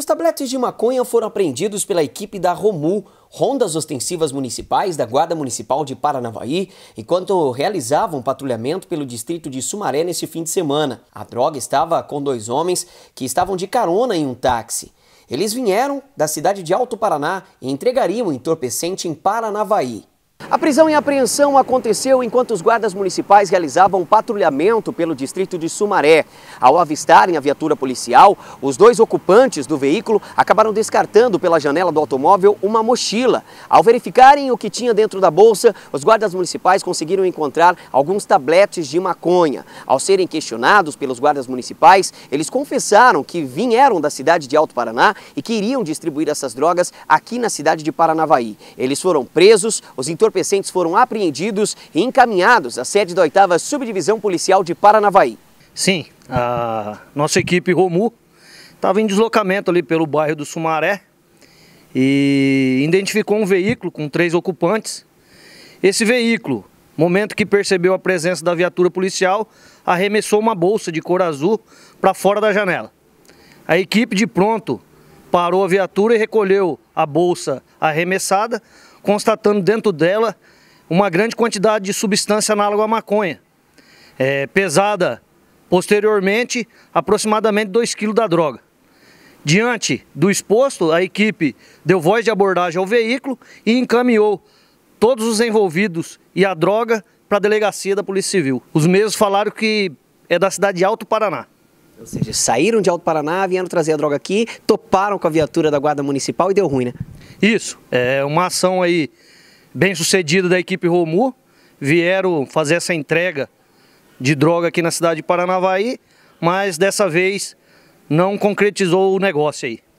Os tabletes de maconha foram apreendidos pela equipe da Romul, rondas ostensivas municipais da Guarda Municipal de Paranavaí, enquanto realizavam patrulhamento pelo distrito de Sumaré nesse fim de semana. A droga estava com dois homens que estavam de carona em um táxi. Eles vieram da cidade de Alto Paraná e entregariam o entorpecente em Paranavaí. A prisão e apreensão aconteceu enquanto os guardas municipais realizavam um patrulhamento pelo distrito de Sumaré. Ao avistarem a viatura policial, os dois ocupantes do veículo acabaram descartando pela janela do automóvel uma mochila. Ao verificarem o que tinha dentro da bolsa, os guardas municipais conseguiram encontrar alguns tabletes de maconha. Ao serem questionados pelos guardas municipais, eles confessaram que vieram da cidade de Alto Paraná e que iriam distribuir essas drogas aqui na cidade de Paranavaí. Eles foram presos, os entorpecedores entorpecentes foram apreendidos e encaminhados à sede da 8 Subdivisão Policial de Paranavaí. Sim, a nossa equipe Romu estava em deslocamento ali pelo bairro do Sumaré e identificou um veículo com três ocupantes. Esse veículo, momento que percebeu a presença da viatura policial, arremessou uma bolsa de cor azul para fora da janela. A equipe de pronto parou a viatura e recolheu a bolsa arremessada, constatando dentro dela uma grande quantidade de substância análoga à maconha, é, pesada posteriormente aproximadamente 2 kg da droga. Diante do exposto, a equipe deu voz de abordagem ao veículo e encaminhou todos os envolvidos e a droga para a delegacia da Polícia Civil. Os mesmos falaram que é da cidade de Alto Paraná. Ou seja, saíram de Alto Paraná, vieram trazer a droga aqui, toparam com a viatura da Guarda Municipal e deu ruim, né? Isso, é uma ação aí bem sucedida da equipe Romu. Vieram fazer essa entrega de droga aqui na cidade de Paranavaí, mas dessa vez não concretizou o negócio aí.